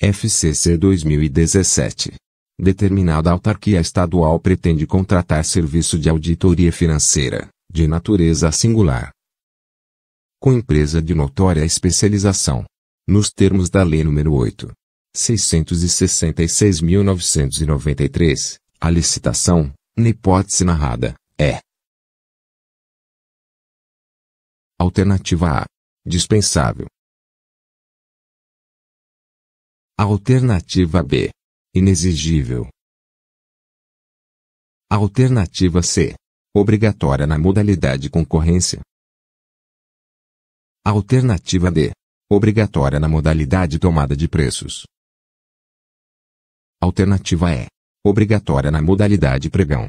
FCC 2017. Determinada autarquia estadual pretende contratar serviço de auditoria financeira, de natureza singular, com empresa de notória especialização, nos termos da Lei nº 8. 666.993, a licitação, na hipótese narrada, é Alternativa A. Dispensável. Alternativa B. Inexigível. Alternativa C. Obrigatória na modalidade concorrência. Alternativa D. Obrigatória na modalidade tomada de preços. Alternativa E. Obrigatória na modalidade pregão.